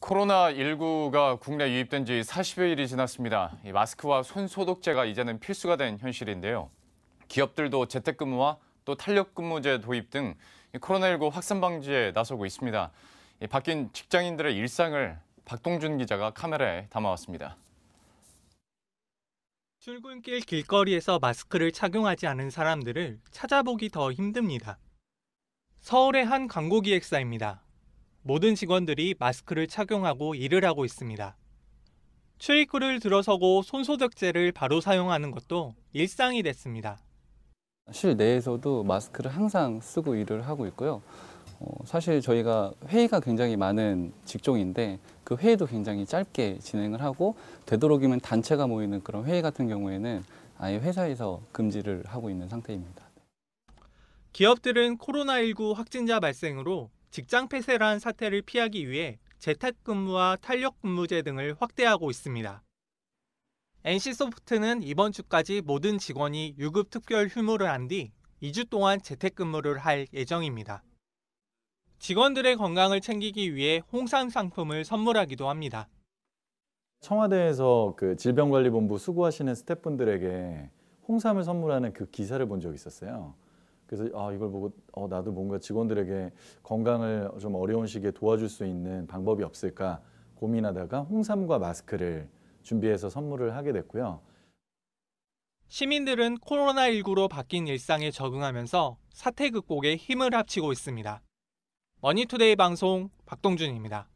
코로나19가 국내 유입된 지 40여일이 지났습니다. 마스크와 손 소독제가 이제는 필수가 된 현실인데요. 기업들도 재택근무와 또 탄력근무제 도입 등 코로나19 확산 방지에 나서고 있습니다. 바뀐 직장인들의 일상을 박동준 기자가 카메라에 담아왔습니다. 출근길 길거리에서 마스크를 착용하지 않은 사람들을 찾아보기 더 힘듭니다. 서울의 한 광고 기획사입니다. 모든 직원들이 마스크를 착용하고 일을 하고 있습니다. 출입구를 들어서고 손소독제를 바로 사용하는 것도 일상이 됐습니다. 실내에서도 마스크를 항상 쓰고 일을 하고 있고요. 어, 사실 저희가 회의가 굉장히 많은 직종인데 그 회의도 굉장히 짧게 진행을 하고 되도록이면 단체가 모이는 그런 회의 같은 경우에는 아예 회사에서 금지를 하고 있는 상태입니다. 기업들은 코로나19 확진자 발생으로 직장 폐쇄란 사태를 피하기 위해 재택근무와 탄력근무제 등을 확대하고 있습니다. NC소프트는 이번 주까지 모든 직원이 유급 특별 휴무를 한 뒤 2주 동안 재택근무를 할 예정입니다. 직원들의 건강을 챙기기 위해 홍삼 상품을 선물하기도 합니다. 청와대에서 그 질병관리본부 수고하시는 스태프분들에게 홍삼을 선물하는 그 기사를 본 적이 있었어요. 그래서 아, 이걸 보고 어, 나도 뭔가 직원들에게 건강을 좀 어려운 시기에 도와줄 수 있는 방법이 없을까 고민하다가 홍삼과 마스크를 준비해서 선물을 하게 됐고요. 시민들은 코로나19로 바뀐 일상에 적응하면서 사태 극복에 힘을 합치고 있습니다. 머니투데이 방송 박동준입니다.